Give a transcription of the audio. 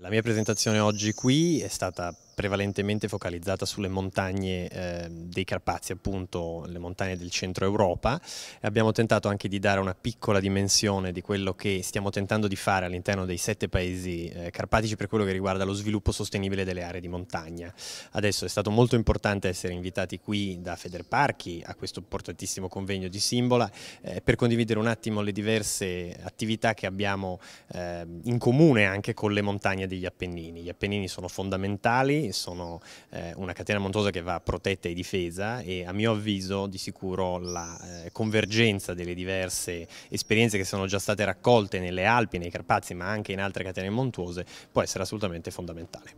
La mia presentazione oggi qui è stata prevalentemente focalizzata sulle montagne eh, dei Carpazi, appunto le montagne del centro Europa. E Abbiamo tentato anche di dare una piccola dimensione di quello che stiamo tentando di fare all'interno dei sette paesi eh, carpatici per quello che riguarda lo sviluppo sostenibile delle aree di montagna. Adesso è stato molto importante essere invitati qui da Federparchi a questo importantissimo convegno di Simbola eh, per condividere un attimo le diverse attività che abbiamo eh, in comune anche con le montagne degli Appennini. Gli Appennini sono fondamentali sono eh, una catena montuosa che va protetta e difesa e a mio avviso di sicuro la eh, convergenza delle diverse esperienze che sono già state raccolte nelle Alpi, nei Carpazi ma anche in altre catene montuose può essere assolutamente fondamentale.